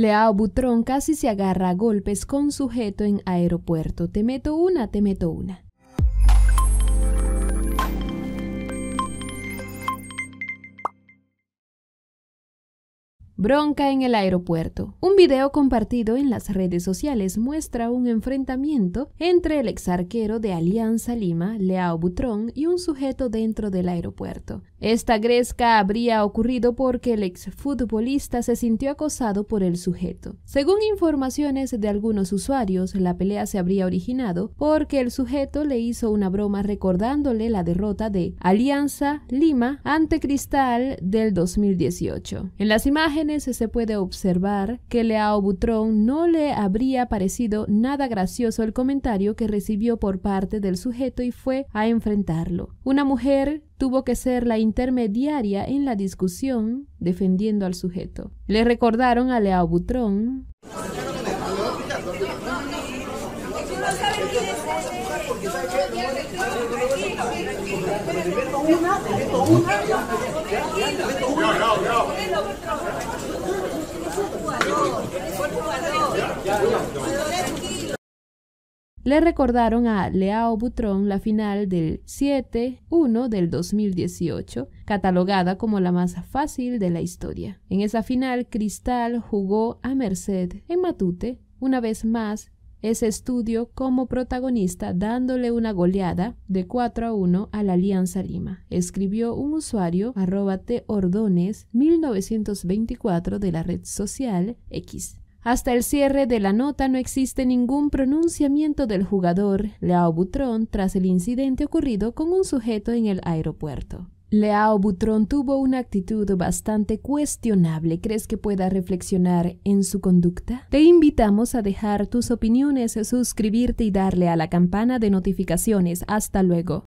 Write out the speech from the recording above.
Leao Butrón casi se agarra a golpes con sujeto en aeropuerto. Te meto una, te meto una. Bronca en el aeropuerto. Un video compartido en las redes sociales muestra un enfrentamiento entre el ex arquero de Alianza Lima, Leao Butrón, y un sujeto dentro del aeropuerto. Esta gresca habría ocurrido porque el exfutbolista se sintió acosado por el sujeto. Según informaciones de algunos usuarios, la pelea se habría originado porque el sujeto le hizo una broma recordándole la derrota de Alianza Lima ante Cristal del 2018. En las imágenes se puede observar que Leao Butrón no le habría parecido nada gracioso el comentario que recibió por parte del sujeto y fue a enfrentarlo. Una mujer tuvo que ser la intermediaria en la discusión defendiendo al sujeto. Le recordaron a Leao Butrón le recordaron a Leao Butrón la final del 7-1 del 2018, catalogada como la más fácil de la historia. En esa final, Cristal jugó a Merced en Matute, una vez más ese estudio como protagonista dándole una goleada de 4 a 1 a la Alianza Lima, escribió un usuario arroba Ordones 1924 de la red social X. Hasta el cierre de la nota no existe ningún pronunciamiento del jugador Leao Butrón tras el incidente ocurrido con un sujeto en el aeropuerto. Leao Butrón tuvo una actitud bastante cuestionable. ¿Crees que pueda reflexionar en su conducta? Te invitamos a dejar tus opiniones, suscribirte y darle a la campana de notificaciones. Hasta luego.